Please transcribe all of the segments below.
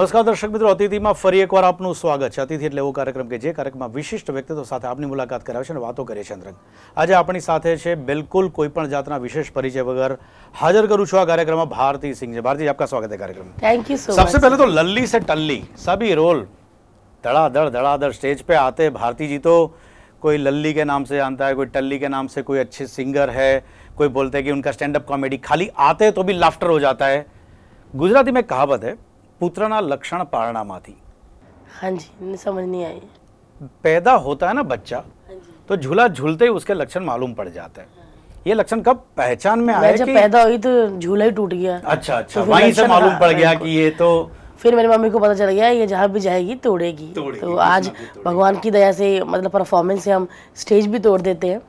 नमस्कार दर्शक मित्रों अतिथिमा फरी एक बार आपनो स्वागत छे अतिथि એટલે એવો કાર્યક્રમ કે જે કાર્યક્રમમાં વિશેષ વ્યક્તિ તો સાથે આપની મુલાકાત કરવા છે અને વાતો કરે છે અંતરગ આજે આપની સાથે છે બિલકુલ કોઈ પણ જાતના વિશેષ પરિચય વગર હાજર કરું છું આ કાર્યક્રમમાં ભારતી Singh છે ભારતીજી આપકા સ્વાગત છે કાર્યક્રમ થેન્ક યુ સો મસ્ટ સૌથી પહેલા તો લલ્લી સે ટલ્લી સભી રોલ ડડાડળ ડળાડળ સ્ટેજ પે આતે ભારતીજી તો કોઈ લલ્લી કે નામ સે જાનતા હે કોઈ ટલ્લી કે નામ સે કોઈ अच्छे सिंगर હે કોઈ બોલતે કે ઉનકા સ્ટેન્ડ અપ કોમેડી ખાલી આતે તો ભી લાફ્ટર હો જાતા હે ગુજરાતી મે કહાવત હે पुत्रना लक्षण पारणा माथी हाँ जी समझ नहीं आई पैदा होता है ना बच्चा तो झूला झूलते ही उसके लक्षण मालूम पड़ जाते हैं ये लक्षण कब पहचान में आया कि... पैदा हुई तो झूला ही टूट गया अच्छा अच्छा तो वहीं से मालूम पड़ गया कि ये तो फिर मेरी मम्मी को पता चल गया ये जहाँ भी जाएगी तोड़ेगी, तोड़ेगी तो आज भगवान की दया से मतलब परफॉर्मेंस से हम स्टेज भी तोड़ देते हैं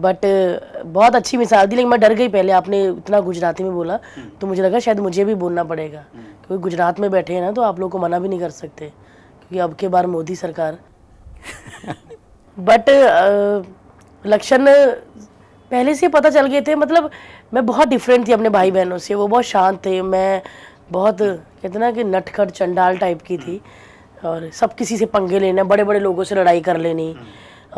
बट बहुत अच्छी मिसाल दी लेकिन मैं डर गई पहले आपने इतना गुजराती में बोला तो मुझे लगा शायद मुझे भी बोलना पड़ेगा क्योंकि गुजरात में बैठे हैं ना तो आप लोग को मना भी नहीं कर सकते क्योंकि अब के बार मोदी सरकार बट लक्षण पहले से पता चल गए थे मतलब मैं बहुत डिफरेंट थी अपने भाई बहनों से वो बहुत शांत थे मैं बहुत कहते ना कि नटखट चंडाल टाइप की थी और सब किसी से पंगे लेना बड़े बड़े लोगों से लड़ाई कर लेनी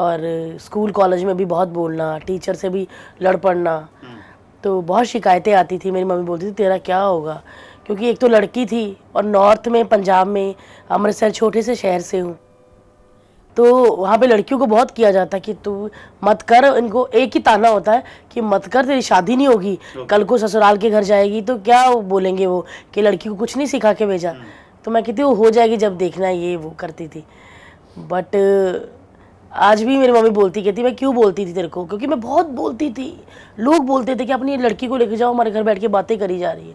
और स्कूल कॉलेज में भी बहुत बोलना टीचर से भी लड़ पड़ना तो बहुत शिकायतें आती थी मेरी मम्मी बोलती थी तेरा क्या होगा क्योंकि एक तो लड़की थी और नॉर्थ में पंजाब में अमृतसर छोटे से शहर से हूँ तो वहाँ पे लड़कियों को बहुत किया जाता कि तू मत कर इनको एक ही ताना होता है कि मत कर तेरी शादी नहीं होगी कल को ससुराल के घर जाएगी तो क्या वो बोलेंगे वो कि लड़की को कुछ नहीं सिखा के भेजा हम्म। तो मैं कहती हूँ हो जाएगी जब देखना ये वो करती थी बट आज भी मेरी मम्मी बोलती कहती मैं क्यों बोलती थी तेरे को क्योंकि मैं बहुत बोलती थी लोग बोलते थे कि अपनी लड़की को लेके जाओ हमारे घर बैठ के बातें करी जा रही है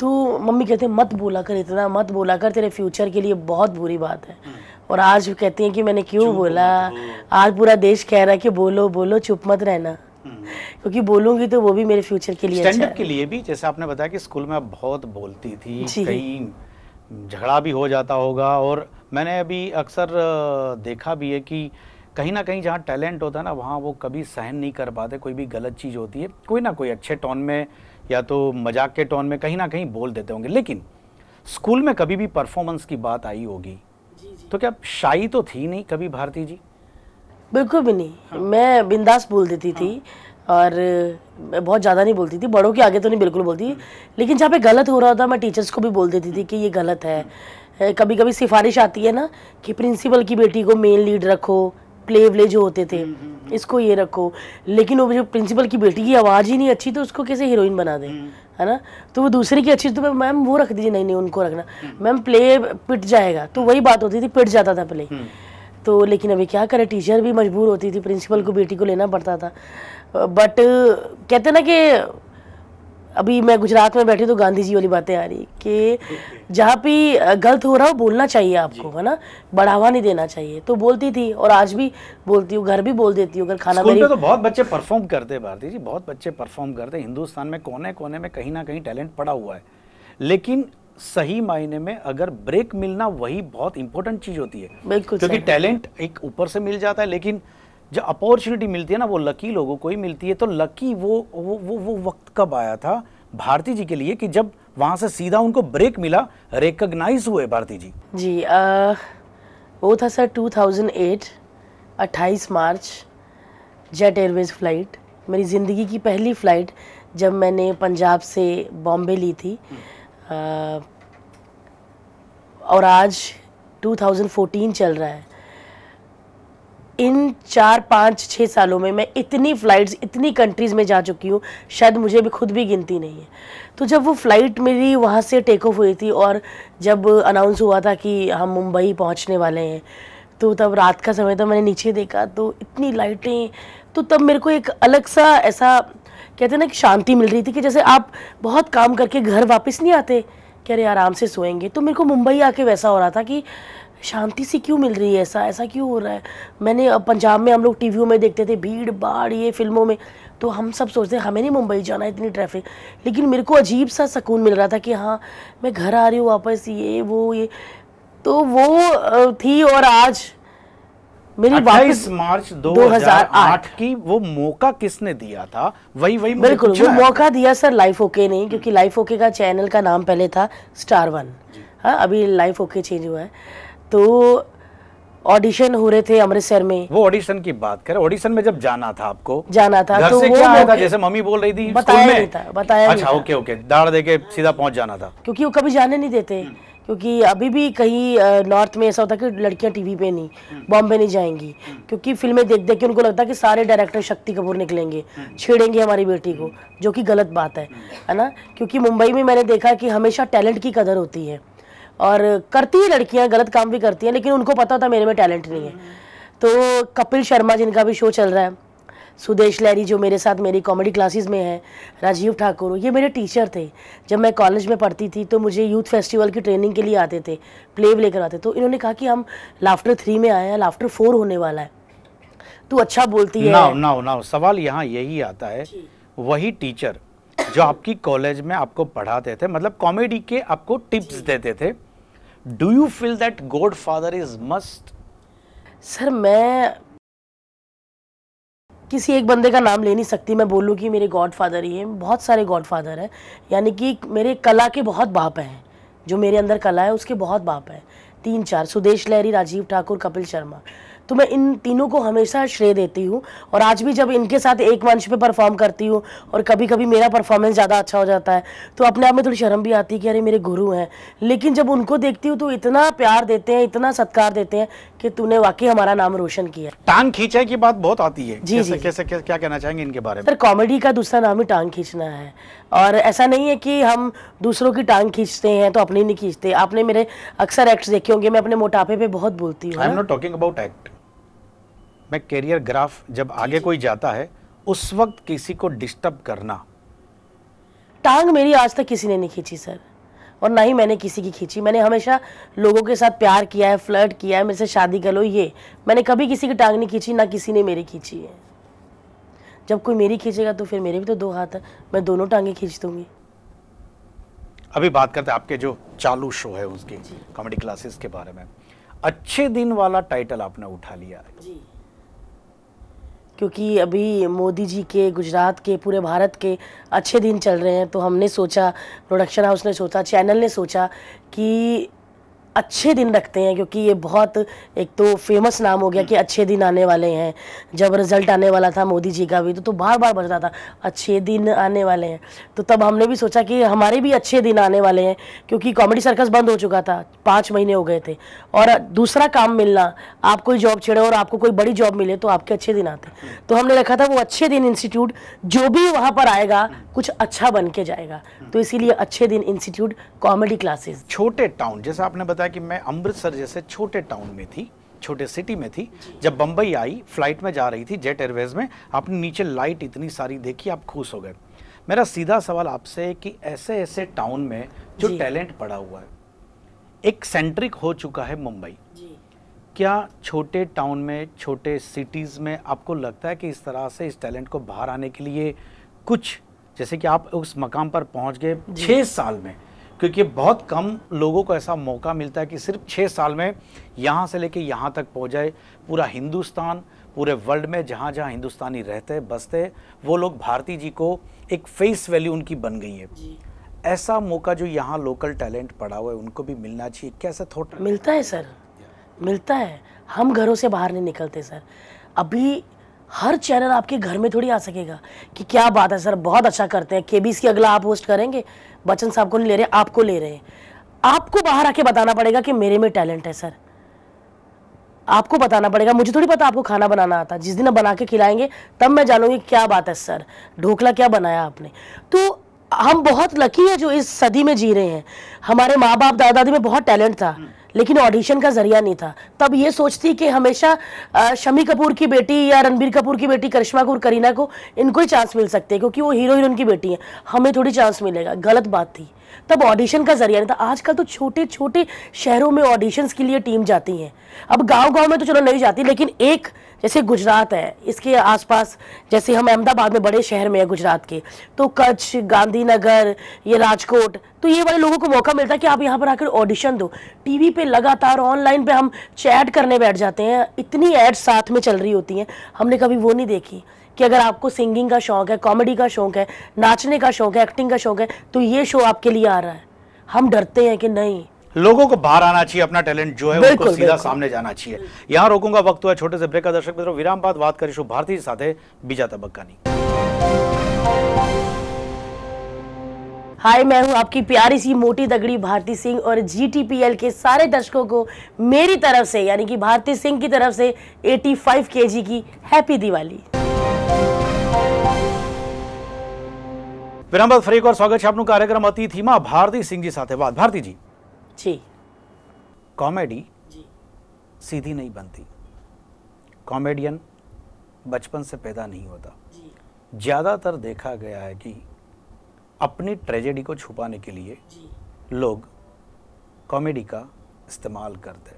तो मम्मी कहते मत बोला कर इतना मत बोला कर तेरे फ्यूचर के लिए बहुत बुरी बात है और आज कहती हैं कि मैंने क्यों बोला तो? आज पूरा देश कह रहा है कि बोलो बोलो चुप मत रहना हम्म। क्योंकि बोलूंगी तो वो भी मेरे फ्यूचर के लिए अच्छा के लिए भी जैसे आपने बताया कि स्कूल में आप बहुत बोलती थी कहीं झगड़ा भी हो जाता होगा और मैंने अभी अक्सर देखा भी है कि कहीं ना कहीं जहाँ टैलेंट होता है ना वहाँ वो कभी सहन नहीं कर पाते कोई भी गलत चीज़ होती है कोई ना कोई अच्छे टोन में या तो मजाक के टोन में कहीं ना कहीं बोल देते होंगे लेकिन स्कूल में कभी भी परफॉर्मेंस की बात आई होगी तो क्या शाही तो थी नहीं कभी भारती जी बिल्कुल भी नहीं हाँ। मैं बिंदास बोल देती थी हाँ। और मैं बहुत ज़्यादा नहीं बोलती थी बड़ों के आगे तो नहीं बिल्कुल बोलती हाँ। लेकिन जहाँ पे गलत हो रहा था मैं टीचर्स को भी बोल देती थी कि ये गलत है हाँ। कभी कभी सिफारिश आती है ना कि प्रिंसिपल की बेटी को मेन लीड रखो प्ले व्ले जो होते थे हम्म, हम्म, हम्म। इसको ये रखो लेकिन वो जो प्रिंसिपल की बेटी की आवाज़ ही नहीं अच्छी तो उसको कैसे हीरोइन बना दें है ना तो वो दूसरे की अच्छी तो मैम वो रख दीजिए नहीं नहीं उनको रखना मैम प्ले पिट जाएगा तो वही बात होती थी पिट जाता था प्ले तो लेकिन अभी क्या करें टीचर भी मजबूर होती थी प्रिंसिपल को बेटी को लेना पड़ता था बट कहते ना कि अभी मैं गुजरात में बैठी तो गांधी जी वाली बातें आ रही कि जहाँ भी गलत हो रहा हो बोलना चाहिए आपको है ना बढ़ावा नहीं देना चाहिए तो बोलती थी और आज भी बोलती हूँ घर भी बोल देती हूँ अगर खाना मेरी... तो बहुत बच्चे परफॉर्म करते भारती जी बहुत बच्चे परफॉर्म करते हिंदुस्तान में कोने कोने में कहीं ना कहीं टैलेंट पड़ा हुआ है लेकिन सही मायने में अगर ब्रेक मिलना वही बहुत इंपॉर्टेंट चीज होती है बिल्कुल क्योंकि टैलेंट एक ऊपर से मिल जाता है लेकिन जो अपॉर्चुनिटी मिलती है ना वो लकी लोगों को ही मिलती है तो लकी वो वो वो, वो वक्त कब आया था भारती जी के लिए कि जब वहाँ से सीधा उनको ब्रेक मिला रिकग्नाइज हुए भारती जी जी आ, वो था सर 2008 28 मार्च जेट एयरवेज फ्लाइट मेरी ज़िंदगी की पहली फ़्लाइट जब मैंने पंजाब से बॉम्बे ली थी आ, हम्म। और आज 2014 चल रहा है इन चार पाँच छः सालों में मैं इतनी फ़्लाइट्स इतनी कंट्रीज़ में जा चुकी हूँ शायद मुझे भी खुद भी गिनती नहीं है तो जब वो फ़्लाइट मेरी वहाँ से टेक ऑफ हुई थी और जब अनाउंस हुआ था कि हम मुंबई पहुँचने वाले हैं तो तब रात का समय था मैंने नीचे देखा तो इतनी लाइटें तो तब मेरे को एक अलग सा ऐसा कहते हैं ना कि शांति मिल रही थी कि जैसे आप बहुत काम करके घर वापस नहीं आते कह रहे आराम से सोएंगे तो मेरे को मुंबई आके वैसा हो रहा था कि शांति सी क्यों मिल रही है ऐसा ऐसा क्यों हो रहा है मैंने पंजाब में हम लोग टी में देखते थे भीड़ भाड़ ये फिल्मों में तो हम सब सोचते हैं हमें नहीं मुंबई जाना है इतनी ट्रैफिक लेकिन मेरे को अजीब सा सुकून मिल रहा था कि हाँ मैं घर आ रही हूँ वापस ये वो ये तो वो थी और आज मेरी बाईस मार्च 2008 की वो मौका किसने दिया था वही वही बिल्कुल वो मौका दिया सर लाइफ ओके ने हम्म। क्योंकि लाइफ ओके का चैनल का नाम पहले था स्टार वन हाँ अभी लाइफ ओके चेंज हुआ है तो ऑडिशन हो रहे थे अमृतसर में वो ऑडिशन की बात करें ऑडिशन में जब जाना था आपको जाना था तो से क्या आया था जैसे मम्मी बोल रही थी बताया नहीं था बताया अच्छा ओके ओके दाड़ देके सीधा पहुंच जाना था क्योंकि वो कभी जाने नहीं देते क्योंकि अभी भी कहीं नॉर्थ में ऐसा होता कि लड़कियां टीवी पे नहीं बॉम्बे नहीं जाएंगी क्योंकि फिल्में देख देख के उनको लगता है कि सारे डायरेक्टर शक्ति कपूर निकलेंगे छेड़ेंगे हमारी बेटी को जो कि गलत बात है है ना क्योंकि मुंबई में मैंने देखा कि हमेशा टैलेंट की कदर होती है और करती है लड़कियां गलत काम भी करती हैं लेकिन उनको पता होता मेरे में टैलेंट नहीं है तो कपिल शर्मा जिनका भी शो चल रहा है सुदेश लहरी जो मेरे साथ मेरी कॉमेडी क्लासेस में है राजीव ठाकुर ये मेरे टीचर थे जब मैं कॉलेज में पढ़ती थी तो मुझे यूथ फेस्टिवल की ट्रेनिंग के लिए आते थे प्ले लेकर आते तो इन्होंने कहा कि हम लाफ्टर थ्री में आए हैं लाफ्टर फोर होने वाला है तू अच्छा बोलती है ना ना सवाल यहाँ यही आता है वही टीचर जो आपकी कॉलेज में आपको पढ़ाते थे मतलब कॉमेडी के आपको टिप्स देते थे do you feel that godfather is must sir मैं किसी एक बंदे का नाम ले नहीं सकती मैं बोलूँ कि मेरे गॉड फादर ही हैं बहुत सारे गॉड फादर हैं यानी कि मेरे कला के बहुत बाप हैं जो मेरे अंदर कला है उसके बहुत बाप हैं तीन चार सुदेश लहरी राजीव ठाकुर कपिल शर्मा तो मैं इन तीनों को हमेशा श्रेय देती हूँ और आज भी जब इनके साथ एक मंच पे परफॉर्म करती हूँ और कभी कभी मेरा परफॉर्मेंस ज़्यादा अच्छा हो जाता है तो अपने आप में थोड़ी शर्म भी आती है कि अरे मेरे गुरु हैं लेकिन जब उनको देखती हूँ तो इतना प्यार देते हैं इतना सत्कार देते हैं कि तूने वाकई हमारा नाम रोशन किया टांग खींचे की बात बहुत आती है जी जी कैसे, कैसे क्या कहना चाहेंगे इनके बारे में सर कॉमेडी का दूसरा नाम ही टांग खींचना है और ऐसा नहीं है कि हम दूसरों की टांग खींचते हैं तो अपनी नहीं खींचते आपने मेरे अक्सर एक्ट्स देखे होंगे मैं अपने मोटापे पे बहुत बोलती हूँ I am not talking about act में करियर ग्राफ जब आगे कोई जाता है उस वक्त किसी को डिस्टर्ब करना टांग मेरी आज तक किसी ने नहीं खींची सर और ना ही मैंने किसी की खींची मैंने हमेशा लोगों के साथ प्यार किया है फ्लर्ट किया है मेरे से शादी कर लो ये मैंने कभी किसी की टांग नहीं खींची ना किसी ने मेरी खींची है जब कोई मेरी खींचेगा तो फिर मेरे भी तो दो हाथ है मैं दोनों टांगे खींच दूंगी अभी बात करते हैं आपके जो चालू शो है उसकी कॉमेडी क्लासेस के बारे में अच्छे दिन वाला टाइटल आपने उठा लिया जी क्योंकि अभी मोदी जी के गुजरात के पूरे भारत के अच्छे दिन चल रहे हैं तो हमने सोचा प्रोडक्शन हाउस ने सोचा चैनल ने सोचा कि अच्छे दिन रखते हैं क्योंकि ये बहुत एक तो फेमस नाम हो गया कि अच्छे दिन आने वाले हैं जब रिजल्ट आने वाला था मोदी जी का भी तो तो बार बार रहा था अच्छे दिन आने वाले हैं तो तब हमने भी सोचा कि हमारे भी अच्छे दिन आने वाले हैं क्योंकि कॉमेडी सर्कस बंद हो चुका था पाँच महीने हो गए थे और दूसरा काम मिलना आप कोई जॉब छेड़े और आपको कोई बड़ी जॉब मिले तो आपके अच्छे दिन आते तो हमने रखा था वो अच्छे दिन इंस्टीट्यूट जो भी वहाँ पर आएगा कुछ अच्छा बन के जाएगा तो इसीलिए अच्छे दिन इंस्टीट्यूट कॉमेडी क्लासेस छोटे टाउन जैसा आपने बताया होता है कि मैं अमृतसर जैसे छोटे टाउन में थी छोटे सिटी में थी जब बम्बई आई फ्लाइट में जा रही थी जेट एयरवेज में आपने नीचे लाइट इतनी सारी देखी आप खुश हो गए मेरा सीधा सवाल आपसे कि ऐसे ऐसे टाउन में जो टैलेंट पड़ा हुआ है एक सेंट्रिक हो चुका है मुंबई क्या छोटे टाउन में छोटे सिटीज़ में आपको लगता है कि इस तरह से इस टैलेंट को बाहर आने के लिए कुछ जैसे कि आप उस मकाम पर पहुंच गए छः साल में क्योंकि बहुत कम लोगों को ऐसा मौका मिलता है कि सिर्फ छः साल में यहाँ से लेके यहाँ तक पहुँच जाए पूरा हिंदुस्तान पूरे वर्ल्ड में जहाँ जहाँ हिंदुस्तानी रहते बसते वो लोग भारती जी को एक फेस वैल्यू उनकी बन गई है ऐसा मौका जो यहाँ लोकल टैलेंट पड़ा हुआ है उनको भी मिलना चाहिए कैसे थोटा मिलता है सर मिलता है हम घरों से बाहर नहीं निकलते सर अभी हर चैनल आपके घर में थोड़ी आ सकेगा कि क्या बात है सर बहुत अच्छा करते हैं के की अगला आप होस्ट करेंगे बच्चन साहब को नहीं ले रहे आपको ले रहे हैं आपको बाहर आके बताना पड़ेगा कि मेरे में टैलेंट है सर आपको बताना पड़ेगा मुझे थोड़ी पता आपको खाना बनाना आता जिस दिन आप बना के खिलाएंगे तब मैं जानूंगी क्या बात है सर ढोकला क्या बनाया आपने तो हम बहुत लकी है जो इस सदी में जी रहे हैं हमारे माँ बाप दादा दादी में बहुत टैलेंट था लेकिन ऑडिशन का जरिया नहीं था तब ये सोचती कि हमेशा शमी कपूर की बेटी या रणबीर कपूर की बेटी करिश्मा कपूर करीना को इनको ही चांस मिल सकते हैं क्योंकि वो हीरो हीरोइन की बेटी है हमें थोड़ी चांस मिलेगा गलत बात थी तब ऑडिशन का जरिया नहीं था आजकल तो छोटे छोटे शहरों में ऑडिशंस के लिए टीम जाती हैं अब गांव गांव में तो चलो नहीं जाती लेकिन एक जैसे गुजरात है इसके आसपास जैसे हम अहमदाबाद में बड़े शहर में है गुजरात के तो कच्छ गांधीनगर ये राजकोट तो ये वाले लोगों को मौका मिलता है कि आप यहाँ पर आकर ऑडिशन दो टीवी पे लगातार ऑनलाइन पे हम चैट करने बैठ जाते हैं इतनी एड्स साथ में चल रही होती हैं हमने कभी वो नहीं देखी कि अगर आपको सिंगिंग का शौक है कॉमेडी का शौक है नाचने का शौक है एक्टिंग का शौक है तो ये शो आपके लिए आ रहा है हम डरते हैं कि नहीं लोगों को बाहर आना चाहिए अपना टैलेंट जो है उनको सीधा सामने जाना चाहिए यहाँ रोकूंगा वक्त हुआ छोटे से ब्रेक का दर्शक मित्रों विराम बाद बात करीशु भारती के साथ बीजा तबक्कानी हाय मैं हूं आपकी प्यारी सी मोटी दगड़ी भारती सिंह और जीटीपीएल के सारे दर्शकों को मेरी तरफ से यानी कि भारती सिंह की तरफ से 85 केजी की हैप्पी दिवाली विराम फरीक और स्वागत है એકવાર कार्यक्रम अतिथि આપનું भारती सिंह जी साथ बात भारती जी जी कॉमेडी सीधी नहीं बनती कॉमेडियन बचपन से पैदा नहीं होता ज़्यादातर देखा गया है कि अपनी ट्रेजेडी को छुपाने के लिए लोग कॉमेडी का इस्तेमाल करते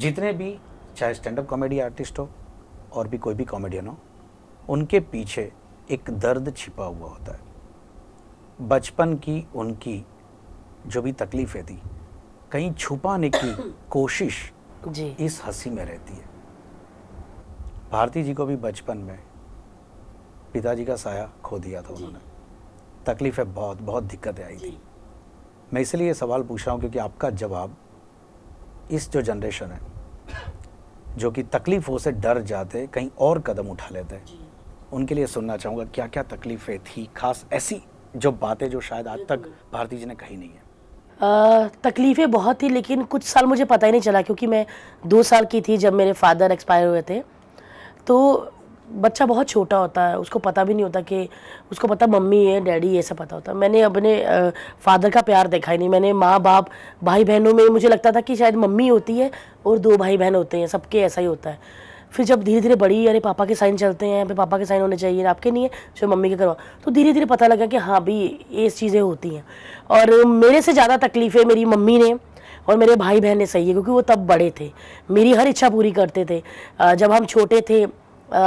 जितने भी चाहे स्टैंड अप कॉमेडी आर्टिस्ट हो और भी कोई भी कॉमेडियन हो उनके पीछे एक दर्द छिपा हुआ होता है बचपन की उनकी जो भी तकलीफें थी कहीं छुपाने की कोशिश जी। इस हंसी में रहती है भारती जी को भी बचपन में पिताजी का साया खो दिया था उन्होंने तकलीफ़ें बहुत बहुत दिक्कतें आई थी मैं इसलिए सवाल पूछ रहा हूँ क्योंकि आपका जवाब इस जो जनरेशन है जो कि तकलीफ़ों से डर जाते कहीं और कदम उठा लेते उनके लिए सुनना चाहूँगा क्या क्या तकलीफ़ें थी खास ऐसी जो बातें जो शायद आज तक भारती जी ने कही नहीं है तकलीफ़ें बहुत थी लेकिन कुछ साल मुझे पता ही नहीं चला क्योंकि मैं दो साल की थी जब मेरे फादर एक्सपायर हुए थे तो बच्चा बहुत छोटा होता है उसको पता भी नहीं होता कि उसको पता मम्मी है डैडी ये सब पता होता मैंने अपने फादर का प्यार देखा ही नहीं मैंने माँ बाप भाई बहनों में मुझे लगता था कि शायद मम्मी होती है और दो भाई बहन होते हैं सबके ऐसा ही होता है फिर जब धीरे धीरे बड़ी अरे पापा के साइन चलते हैं फिर पापा के साइन होने चाहिए आपके नहीं है फिर मम्मी के करवा तो धीरे धीरे पता लगा कि हाँ भी ये चीज़ें होती हैं और मेरे से ज़्यादा तकलीफ़ें मेरी मम्मी ने और मेरे भाई बहन ने सही है क्योंकि वो तब बड़े थे मेरी हर इच्छा पूरी करते थे जब हम छोटे थे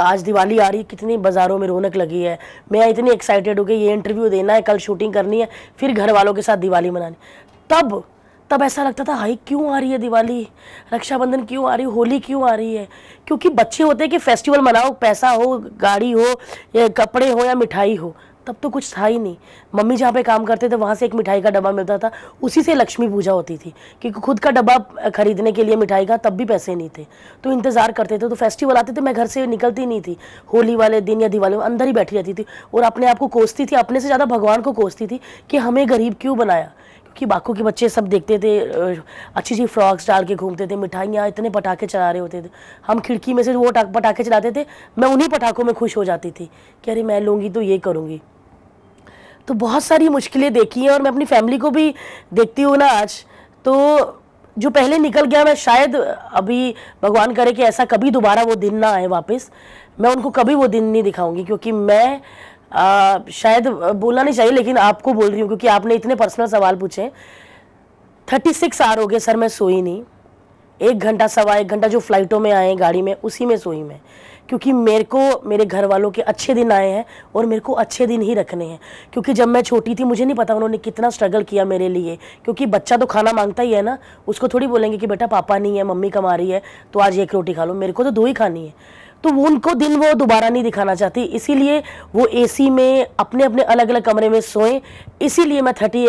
आज दिवाली आ रही कितनी बाज़ारों में रौनक लगी है मैं इतनी एक्साइटेड हूँ कि ये इंटरव्यू देना है कल शूटिंग करनी है फिर घर वालों के साथ दिवाली मनानी तब तब ऐसा लगता था हाई क्यों आ रही है दिवाली रक्षाबंधन क्यों आ रही है होली क्यों आ रही है क्योंकि बच्चे होते हैं कि फेस्टिवल मनाओ पैसा हो गाड़ी हो या कपड़े हो या मिठाई हो तब तो कुछ था ही नहीं मम्मी जहाँ पे काम करते थे वहाँ से एक मिठाई का डब्बा मिलता था उसी से लक्ष्मी पूजा होती थी क्योंकि खुद का डब्बा खरीदने के लिए मिठाई का तब भी पैसे नहीं थे तो इंतज़ार करते थे तो फेस्टिवल आते थे मैं घर से निकलती नहीं थी होली वाले दिन या दिवाली में अंदर ही बैठी रहती थी और अपने आप को कोसती थी अपने से ज़्यादा भगवान को कोसती थी कि हमें गरीब क्यों बनाया कि बाकू के बच्चे सब देखते थे अच्छी अच्छी फ्रॉक्स डाल के घूमते थे मिठाइयाँ इतने पटाखे चला रहे होते थे हम खिड़की में से वो पटाखे चलाते थे मैं उन्हीं पटाखों में खुश हो जाती थी कि अरे मैं लूँगी तो ये करूँगी तो बहुत सारी मुश्किलें देखी हैं और मैं अपनी फैमिली को भी देखती हूँ ना आज तो जो पहले निकल गया मैं शायद अभी भगवान करे कि ऐसा कभी दोबारा वो दिन ना आए वापस मैं उनको कभी वो दिन नहीं दिखाऊंगी क्योंकि मैं आ, शायद बोलना नहीं चाहिए लेकिन आपको बोल रही हूँ क्योंकि आपने इतने पर्सनल सवाल पूछे थर्टी सिक्स आर हो गए सर मैं सोई नहीं एक घंटा सवा एक घंटा जो फ्लाइटों में आए गाड़ी में उसी में सोई मैं क्योंकि मेरे को मेरे घर वालों के अच्छे दिन आए हैं और मेरे को अच्छे दिन ही रखने हैं क्योंकि जब मैं छोटी थी मुझे नहीं पता उन्होंने कितना स्ट्रगल किया मेरे लिए क्योंकि बच्चा तो खाना मांगता ही है ना उसको थोड़ी बोलेंगे कि बेटा पापा नहीं है मम्मी कमा रही है तो आज एक रोटी खा लो मेरे को तो दो ही खानी है तो वो उनको दिन वो दोबारा नहीं दिखाना चाहती इसीलिए वो एसी में अपने अपने अलग अलग कमरे में सोएं इसीलिए मैं थर्टी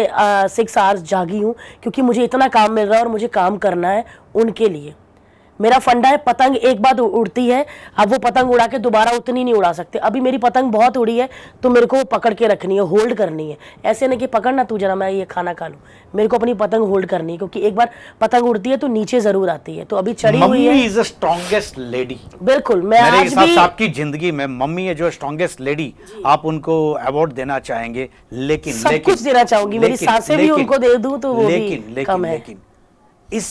सिक्स आवर्स जागी हूँ क्योंकि मुझे इतना काम मिल रहा है और मुझे काम करना है उनके लिए मेरा फंडा है पतंग एक बार उड़ती है अब वो पतंग उड़ा के दोबारा उतनी नहीं उड़ा सकते अभी मेरी पतंग बहुत उड़ी है तो मेरे को पकड़ के रखनी है होल्ड करनी है ऐसे नहीं कि पकड़ ना तू जरा मैं ये खाना खा लूँ मेरे को अपनी पतंग होल्ड करनी है क्योंकि एक बार पतंग उड़ती है तो नीचे जरूर आती है तो अभी चढ़ी हुई है स्ट्रॉन्गेस्ट लेडी बिल्कुल मैं मेरे हिसाब से आपकी जिंदगी में मम्मी है जो स्ट्रॉन्गेस्ट लेडी आप उनको अवार्ड देना चाहेंगे लेकिन सब कुछ देना चाहूंगी मेरी सासे भी उनको दे दू तो वो लेकिन, लेकिन इस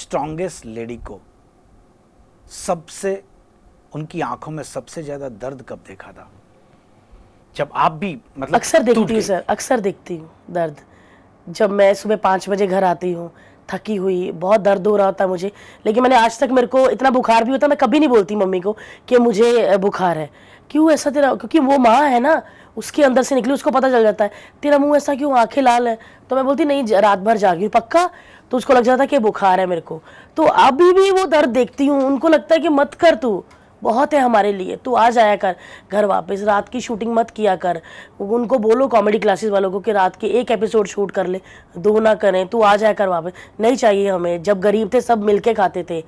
स्ट्रॉन्गेस्ट लेडी को सबसे उनकी आंखों में सबसे ज्यादा दर्द कब देखा था जब आप भी मतलब अक्सर देखती हूँ सर अक्सर देखती हूँ दर्द जब मैं सुबह पाँच बजे घर आती हूँ थकी हुई बहुत दर्द हो रहा होता है मुझे लेकिन मैंने आज तक मेरे को इतना बुखार भी होता मैं कभी नहीं बोलती मम्मी को कि मुझे बुखार है क्यों ऐसा तेरा क्योंकि वो माँ है ना उसके अंदर से निकली उसको पता चल जाता है तेरा मुंह ऐसा क्यों आंखें लाल है तो मैं बोलती नहीं रात भर जागी पक्का तो उसको लग जाता कि बुखार है मेरे को तो अभी भी वो दर्द देखती हूँ उनको लगता है कि मत कर तू बहुत है हमारे लिए तू आ जाया कर घर वापस रात की शूटिंग मत किया कर उनको बोलो कॉमेडी क्लासेस वालों को कि रात के एक एपिसोड शूट कर ले दो ना करें तू आ जाया कर वापस नहीं चाहिए हमें जब गरीब थे सब मिलके खाते थे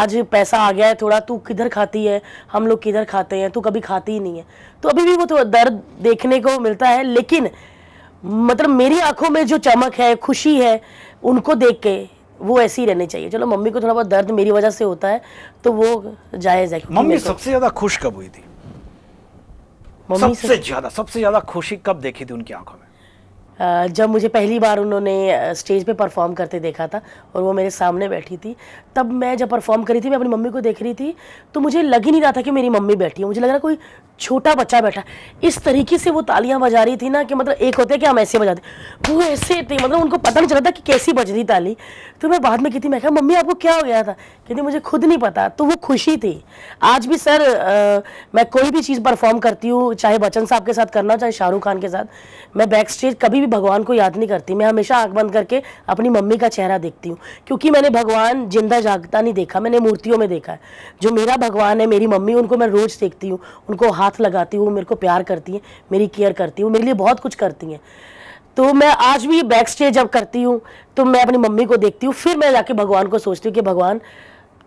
आज पैसा आ गया है थोड़ा तू किधर खाती है हम लोग किधर खाते हैं तू कभी खाती ही नहीं है तो अभी भी वो तो दर्द देखने को मिलता है लेकिन मतलब मेरी आंखों में जो चमक है खुशी है उनको देख के वो ऐसे ही रहने चाहिए चलो मम्मी को थोड़ा बहुत दर्द मेरी वजह से होता है तो वो जायज़ है मम्मी सबसे ज़्यादा खुश कब हुई थी सबसे ज़्यादा सबसे ज़्यादा खुशी कब देखी थी उनकी आंखों में जब मुझे पहली बार उन्होंने स्टेज पे परफॉर्म करते देखा था और वो मेरे सामने बैठी थी तब मैं जब परफॉर्म करी थी मैं अपनी मम्मी को देख रही थी तो मुझे लग ही नहीं रहा था कि मेरी मम्मी बैठी है मुझे लग रहा कोई छोटा बच्चा बैठा इस तरीके से वो तालियां बजा रही थी ना कि मतलब एक होते कि हम ऐसे बजाते वो ऐसे थे मतलब उनको पता नहीं चला था कि कैसी बज रही ताली तो मैं बाद में थी मैं कहा मम्मी आपको क्या हो गया था क्योंकि मुझे खुद नहीं पता तो वो खुशी थी आज भी सर आ, मैं कोई भी चीज़ परफॉर्म करती हूँ चाहे बच्चन साहब के साथ करना हो चाहे शाहरुख खान के साथ मैं बैक स्टेज कभी भी भगवान को याद नहीं करती मैं हमेशा आँख बंद करके अपनी मम्मी का चेहरा देखती हूँ क्योंकि मैंने भगवान जिंदा जागता नहीं देखा मैंने मूर्तियों में देखा है जो मेरा भगवान है मेरी मम्मी उनको मैं रोज़ देखती हूँ उनको हाथ लगाती हूँ मेरे को प्यार करती हैं मेरी केयर करती हूँ मेरे लिए बहुत कुछ करती हैं तो मैं आज भी बैक स्टेज जब करती हूँ तो मैं अपनी मम्मी को देखती हूँ फिर मैं जाके भगवान को सोचती हूँ कि भगवान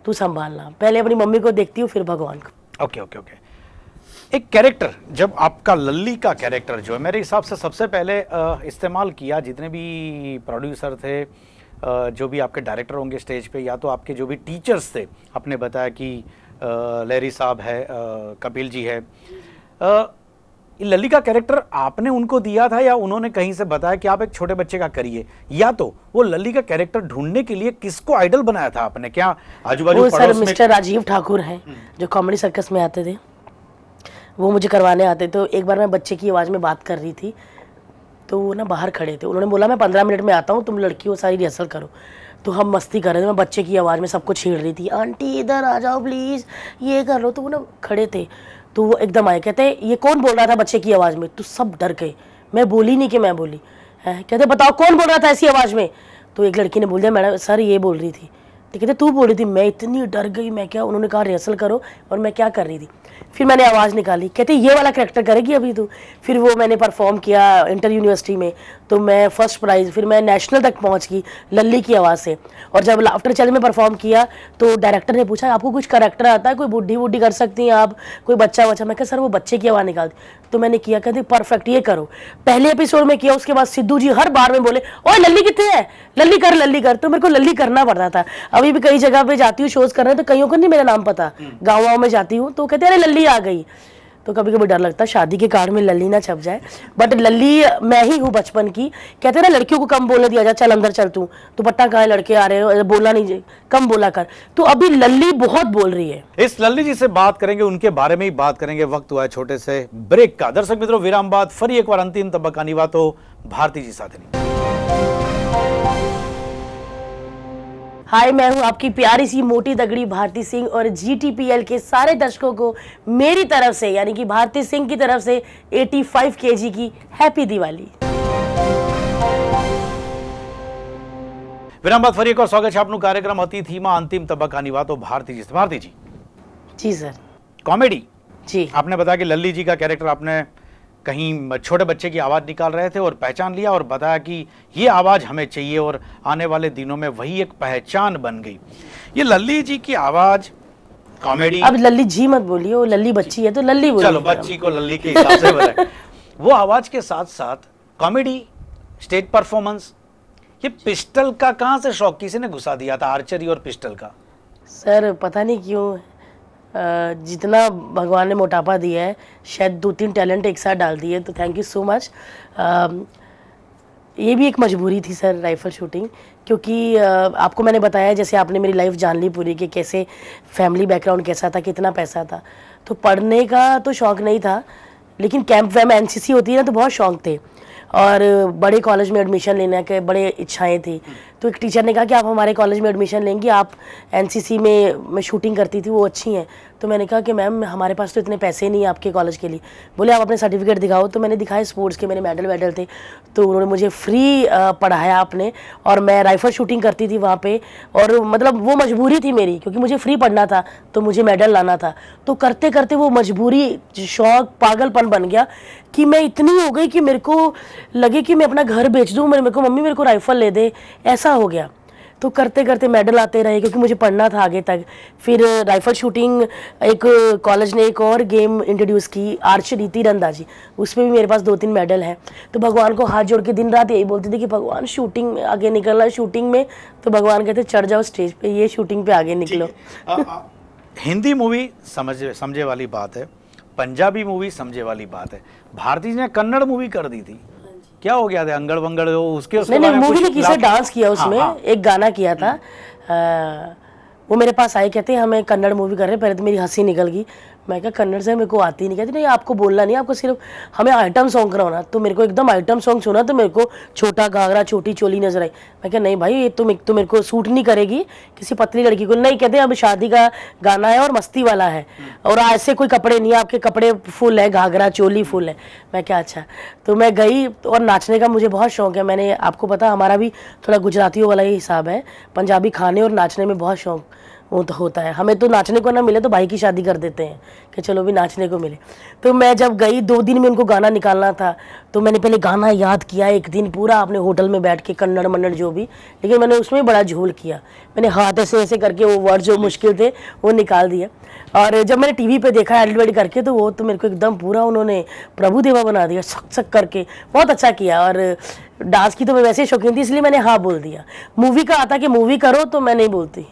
तू संभालना पहले अपनी मम्मी को देखती हूँ फिर भगवान को ओके ओके ओके एक कैरेक्टर जब आपका लल्ली का कैरेक्टर जो है मेरे हिसाब से सबसे पहले इस्तेमाल किया जितने भी प्रोड्यूसर थे जो भी आपके डायरेक्टर होंगे स्टेज पे या तो आपके जो भी टीचर्स थे आपने बताया कि लहरी साहब है कपिल जी है लली का कैरेक्टर आपने उनको दिया था या उन्होंने कहीं से बताया कि आप एक छोटे बच्चे का करिए या तो वो लली का कैरेक्टर ढूंढने के लिए किसको आइडल बनाया था आपने क्या आजू बाजू सर मिस्टर राजीव ठाकुर हैं हम्म। जो कॉमेडी सर्कस में आते थे वो मुझे करवाने आते तो एक बार मैं बच्चे की आवाज़ में बात कर रही थी तो वो ना बाहर खड़े थे उन्होंने बोला मैं पंद्रह मिनट में आता हूँ तुम लड़की हो सारी रिहर्सल करो तो हम मस्ती कर रहे थे मैं बच्चे की आवाज़ में सबको छेड़ रही थी आंटी इधर आ जाओ प्लीज़ ये कर लो तो वो ना खड़े थे तो वो एकदम आए कहते ये कौन बोल रहा था बच्चे की आवाज़ में तो सब डर गए मैं बोली नहीं कि मैं बोली है कहते बताओ कौन बोल रहा था ऐसी आवाज़ में तो एक लड़की ने बोल दिया मैडम सर ये बोल रही थी तो कहते तू बोल रही थी मैं इतनी डर गई मैं क्या उन्होंने कहा रिहर्सल करो और मैं क्या कर रही थी फिर मैंने आवाज़ निकाली कहते ये वाला करेक्टर करेगी अभी तू फिर वो मैंने परफॉर्म किया इंटर यूनिवर्सिटी में तो मैं फर्स्ट प्राइज़ फिर मैं नेशनल तक पहुंच गई लल्ली की आवाज़ से और जब लाफ्टर चैनल में परफॉर्म किया तो डायरेक्टर ने पूछा आपको कुछ करेक्टर आता है कोई बुढ़ी बुढ़ी कर सकती हैं आप कोई बच्चा बच्चा मैं कहा सर वो बच्चे की आवाज़ निकालती तो मैंने किया कहते परफेक्ट ये करो पहले एपिसोड में किया उसके बाद सिद्धू जी हर बार में बोले ओए लल्ली कितने है लल्ली कर लल्ली कर तो मेरे को लल्ली करना पड़ता था अभी भी कई जगह पर जाती हूँ शोज रहे तो कईयों को नहीं मेरा नाम पता गाँव हम्म। गाँव में जाती हूँ तो कहते अरे लल्ली आ गई तो कभी कभी डर लगता है शादी के कार में लल्ली ना छप जाए बट लल्ली मैं ही हूँ बचपन की कहते हैं ना लड़कियों को कम बोलने दिया जाए चल अंदर चल तू पट्टा कहा लड़के आ रहे हो बोला नहीं कम बोला कर तो अभी लल्ली बहुत बोल रही है इस लल्ली जी से बात करेंगे उनके बारे में ही बात करेंगे वक्त हुआ है छोटे से ब्रेक का दर्शक मित्रों विराम बाद फरी एक बार अंतिम तबका बात हो भारती जी साथ हाय मैं हूं आपकी प्यारी सी मोटी दगड़ी भारती सिंह और जीटीपीएल के सारे दर्शकों को मेरी तरफ से यानी कि भारती सिंह की तरफ से 85 केजी की हैप्पी दिवाली विराम फरी एक और स्वागत है आपको कार्यक्रम अति थीमा अंतिम तबका निवा तो भारती जी भारती जी जी सर कॉमेडी जी आपने बताया कि लल्ली जी का कैरेक्टर आपने कहीं छोटे बच्चे की आवाज़ निकाल रहे थे और पहचान लिया और बताया कि ये आवाज़ हमें चाहिए और आने वाले दिनों में वही एक पहचान बन गई ये लल्ली जी की आवाज़ कॉमेडी अब लल्ली जी मत बोलिए वो लल्ली बच्ची है तो लल्ली बोलिए चलो बच्ची को लल्ली के हिसाब से बताए वो आवाज़ के साथ साथ कॉमेडी स्टेज परफॉर्मेंस ये पिस्टल का कहाँ से शौक किसी ने घुसा दिया था आर्चरी और पिस्टल का सर पता नहीं क्यों जितना भगवान ने मोटापा दिया है शायद दो तीन टैलेंट एक साथ डाल दिए तो थैंक यू सो मच ये भी एक मजबूरी थी सर राइफ़ल शूटिंग क्योंकि आपको मैंने बताया जैसे आपने मेरी लाइफ जान ली पूरी कि कैसे फैमिली बैकग्राउंड कैसा था कितना पैसा था तो पढ़ने का तो शौक़ नहीं था लेकिन कैंप वैम एन होती है ना तो बहुत शौक़ थे और बड़े कॉलेज में एडमिशन लेने के बड़े इच्छाएं थी तो एक टीचर ने कहा कि आप हमारे कॉलेज में एडमिशन लेंगी आप एनसीसी में मैं शूटिंग करती थी वो अच्छी हैं तो मैंने कहा कि मैम हमारे पास तो इतने पैसे नहीं हैं आपके कॉलेज के लिए बोले आप अपने सर्टिफिकेट दिखाओ तो मैंने दिखाए स्पोर्ट्स के मेरे मेडल वेडल थे तो उन्होंने मुझे फ्री पढ़ाया आपने और मैं राइफल शूटिंग करती थी वहाँ पर और मतलब वो मजबूरी थी मेरी क्योंकि मुझे फ्री पढ़ना था तो मुझे मेडल लाना था तो करते करते वो मजबूरी शौक पागलपन बन गया कि मैं इतनी हो गई कि मेरे को लगे कि मैं अपना घर बेच दूँ मेरे को मम्मी मेरे को राइफल ले दे ऐसा हो गया तो करते करते मेडल आते रहे क्योंकि मुझे पढ़ना था आगे तक फिर राइफल शूटिंग एक कॉलेज ने एक और गेम इंट्रोड्यूस की आर्चरी तीरंदाजी उसमें भी मेरे पास दो तीन मेडल हैं तो भगवान को हाथ जोड़ के दिन रात यही बोलते थे कि भगवान शूटिंग में आगे निकलना शूटिंग में तो भगवान कहते चढ़ जाओ स्टेज पर ये शूटिंग पे आगे निकलो हिंदी मूवी समझ समझे वाली बात है पंजाबी मूवी समझे वाली बात है भारती ने कन्नड़ मूवी कर दी थी क्या हो गया था अंगड़ वंगड़ उसके उसके मूवी ने किसे डांस किया हाँ, उसमें हाँ। एक गाना किया था वो मेरे पास आए कहते हैं हमें कन्नड़ मूवी कर रहे पहले तो मेरी हंसी निकल गई मैं क्या कन्नड़ से मेरे को आती नहीं कहती नहीं आपको बोलना नहीं आपको सिर्फ हमें आइटम सॉन्ग कराना तो मेरे को एकदम आइटम सॉन्ग सुना तो मेरे को छोटा घाघरा छोटी चोली नजर आई मैं क्या नहीं भाई ये तुम तो, तो मेरे को सूट नहीं करेगी किसी पतली लड़की को नहीं कहते अब शादी का गाना है और मस्ती वाला है और ऐसे कोई कपड़े नहीं है आपके कपड़े फुल है घाघरा चोली फुल है मैं क्या अच्छा तो मैं गई और नाचने का मुझे बहुत शौक है मैंने आपको पता हमारा भी थोड़ा गुजरातियों वाला ही हिसाब है पंजाबी खाने और नाचने में बहुत शौक वो तो होता है हमें तो नाचने को ना मिले तो भाई की शादी कर देते हैं कि चलो भी नाचने को मिले तो मैं जब गई दो दिन में उनको गाना निकालना था तो मैंने पहले गाना याद किया एक दिन पूरा अपने होटल में बैठ के कन्नड़ मन्नड़ जो भी लेकिन मैंने उसमें बड़ा झूल किया मैंने हाथ ऐसे ऐसे करके वो वर्ड जो मुश्किल थे वो निकाल दिया और जब मैंने वी पर देखा एडवर्ट करके तो वो तो मेरे को एकदम पूरा उन्होंने प्रभु देवा बना दिया सक सक करके बहुत अच्छा किया और डांस की तो मैं वैसे शौकीन थी इसलिए मैंने हाँ बोल दिया मूवी का आता कि मूवी करो तो मैं नहीं बोलती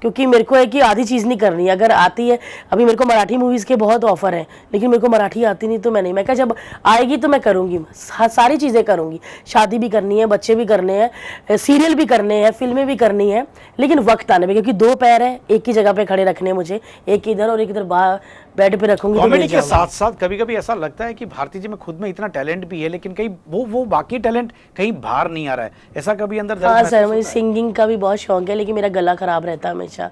क्योंकि मेरे को है कि आधी चीज़ नहीं करनी अगर आती है अभी मेरे को मराठी मूवीज़ के बहुत ऑफर हैं लेकिन मेरे को मराठी आती नहीं तो मैं नहीं मैं क्या जब आएगी तो मैं करूँगी हाँ, सारी चीज़ें करूँगी शादी भी करनी है बच्चे भी करने हैं सीरियल भी करने हैं फिल्में भी करनी है लेकिन वक्त आने में क्योंकि दो पैर हैं एक ही जगह पर खड़े रखने मुझे एक इधर और एक इधर बेड पे रखूंगी तो कॉमेडी के साथ साथ कभी कभी ऐसा लगता है कि भारती जी में खुद में इतना टैलेंट भी है लेकिन कहीं वो वो बाकी टैलेंट कहीं बाहर नहीं आ रहा है ऐसा कभी अंदर हाँ सर मुझे सिंगिंग का भी बहुत शौक है लेकिन मेरा गला खराब रहता है हमेशा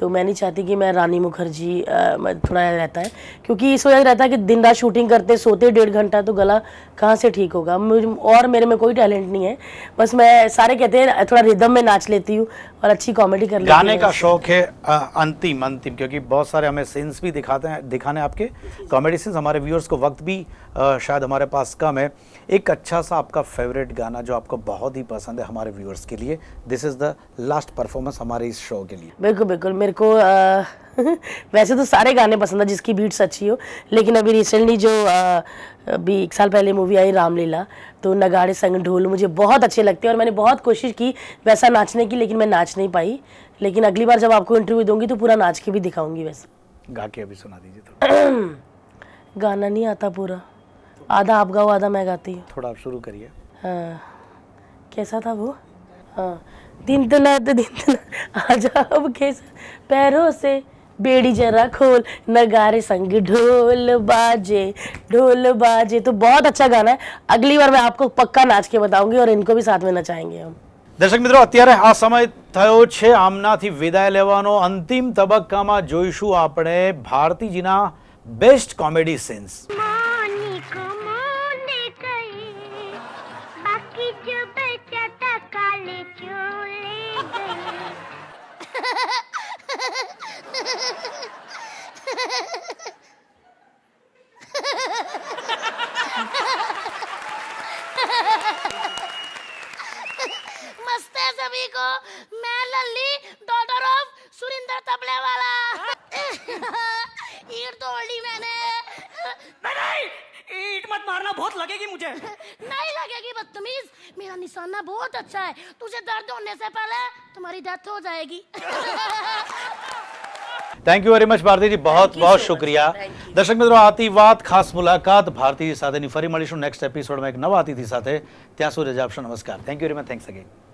तो मैं नहीं चाहती कि मैं रानी मुखर्जी थोड़ा रहता है क्योंकि इस वजह रहता है कि दिन रात शूटिंग करते सोते डेढ़ घंटा तो गला कहाँ से ठीक होगा और मेरे में कोई टैलेंट नहीं है बस मैं सारे कहते हैं थोड़ा रिदम में नाच लेती हूँ और अच्छी कॉमेडी कर गाने का शौक है अंतिम अंतिम क्योंकि बहुत सारे हमें सीन्स भी दिखाते हैं दिखाने आपके कॉमेडी सीन्स हमारे व्यूअर्स को वक्त भी शायद हमारे पास कम है एक अच्छा सा आपका फेवरेट गाना जो आपको बहुत ही पसंद है हमारे व्यूअर्स के लिए this is the last performance हमारे इस शो के लिए बिल्कुल बिल्कुल मेरे को वैसे तो सारे गाने पसंद है जिसकी बीट्स अच्छी हो लेकिन अभी रिसेंटली जो अभी एक साल पहले मूवी आई रामलीला तो नगाड़े संग ढोल मुझे बहुत अच्छे लगते हैं और मैंने बहुत कोशिश की वैसा नाचने की लेकिन मैं नाच नहीं पाई लेकिन अगली बार जब आपको इंटरव्यू दूंगी तो पूरा नाच के भी दिखाऊंगी वैसे गा के अभी सुना दीजिए गाना नहीं आता पूरा आधा आप गाओ आधा मैं गाती हूँ थोड़ा आप शुरू करिए हाँ। कैसा था वो हाँ दिन तो दिन दलत आ जाओ कैसा पैरों से बेड़ी जरा खोल नगारे संग ढोल बाजे ढोल बाजे तो बहुत अच्छा गाना है अगली बार मैं आपको पक्का नाच के बताऊंगी और इनको भी साथ में नचाएंगे हम दर्शक દર્શક મિત્રો અત્યારે આ સમય થયો છે આમનાથી વિદાય લેવાનો અંતિમ તબક્કામાં જોઈશું આપણે ભારતીજીના બેસ્ટ કોમેડી સીન્સ मस्ते सभी को मैं लल्ली डॉटर ऑफ सुरिंदर तबले वाला ईट तोड़ ली मैंने नहीं ईट मत मारना बहुत लगेगी मुझे नहीं लगेगी बदतमीज मेरा निशाना बहुत अच्छा है तुझे दर्द होने से पहले तुम्हारी डेथ हो जाएगी thank you very much Bharti ji बहुत बहुत शुक्रिया दर्शक मित्रों आती बात खास मुलाकात भारती जी साथ फरी मिलीशू नेक्स्ट एपिसोड में एक नवा अतिथि साथ त्या सुधी आपसे नमस्कार thank you very much thanks again